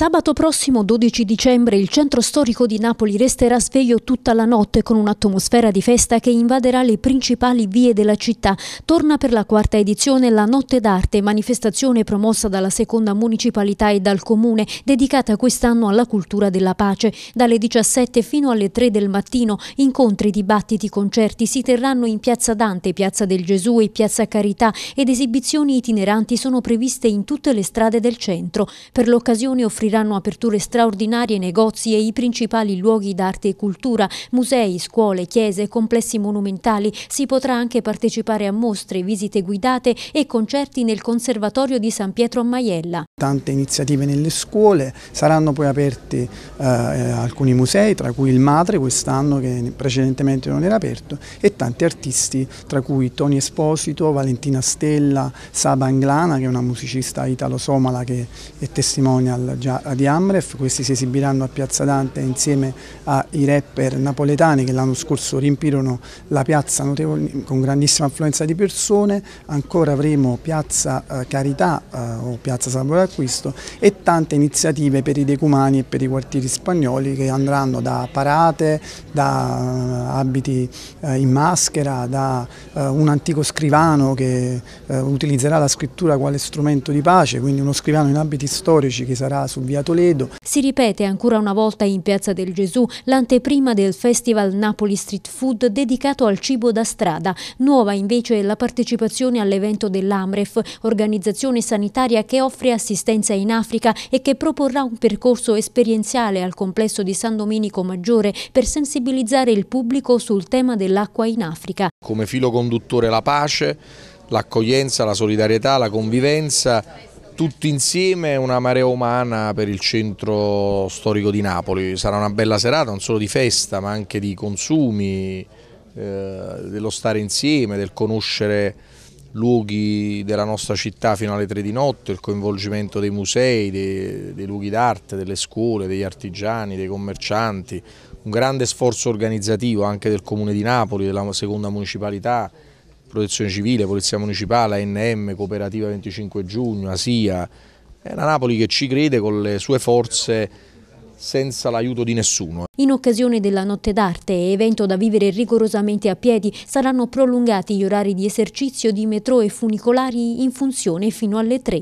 Sabato prossimo 12 dicembre il centro storico di Napoli resterà sveglio tutta la notte con un'atmosfera di festa che invaderà le principali vie della città. Torna per la quarta edizione la Notte d'Arte, manifestazione promossa dalla seconda municipalità e dal comune, dedicata quest'anno alla cultura della pace. Dalle 17 fino alle 3 del mattino incontri, dibattiti, concerti si terranno in Piazza Dante, Piazza del Gesù e Piazza Carità ed esibizioni itineranti sono previste in tutte le strade del centro. Per l'occasione offrirà apriranno aperture straordinarie negozi e i principali luoghi d'arte e cultura, musei, scuole, chiese, complessi monumentali. Si potrà anche partecipare a mostre, visite guidate e concerti nel Conservatorio di San Pietro a Maiella. Tante iniziative nelle scuole, saranno poi aperti eh, eh alcuni musei, tra cui il Madre quest'anno che precedentemente non era aperto, e tanti artisti, tra cui Tony Esposito, Valentina Stella, Saba Anglana che è una musicista italo-somala che è testimonial già di Amref, questi si esibiranno a Piazza Dante insieme ai rapper napoletani che l'anno scorso riempirono la piazza notevoli, con grandissima affluenza di persone, ancora avremo Piazza eh, Carità eh, o Piazza Salvo d'Acquisto e tante iniziative per i decumani e per i quartieri spagnoli che andranno da parate, da eh, abiti in maschera, da un antico scrivano che utilizzerà la scrittura quale strumento di pace, quindi uno scrivano in abiti storici che sarà sul via Toledo. Si ripete ancora una volta in Piazza del Gesù l'anteprima del Festival Napoli Street Food dedicato al cibo da strada. Nuova invece è la partecipazione all'evento dell'AMREF, organizzazione sanitaria che offre assistenza in Africa e che proporrà un percorso esperienziale al complesso di San Domenico Maggiore per sensibilizzare il pubblico sul tema dell'acqua in Africa. Come filo conduttore la pace, l'accoglienza, la solidarietà, la convivenza tutti insieme una marea umana per il centro storico di Napoli. Sarà una bella serata, non solo di festa, ma anche di consumi, eh, dello stare insieme, del conoscere luoghi della nostra città fino alle tre di notte, il coinvolgimento dei musei, dei, dei luoghi d'arte, delle scuole, degli artigiani, dei commercianti, un grande sforzo organizzativo anche del Comune di Napoli, della seconda municipalità, protezione civile, polizia municipale, ANM, cooperativa 25 giugno, ASIA, è la Napoli che ci crede con le sue forze senza l'aiuto di nessuno. In occasione della Notte d'Arte, evento da vivere rigorosamente a piedi, saranno prolungati gli orari di esercizio di metro e funicolari in funzione fino alle 3.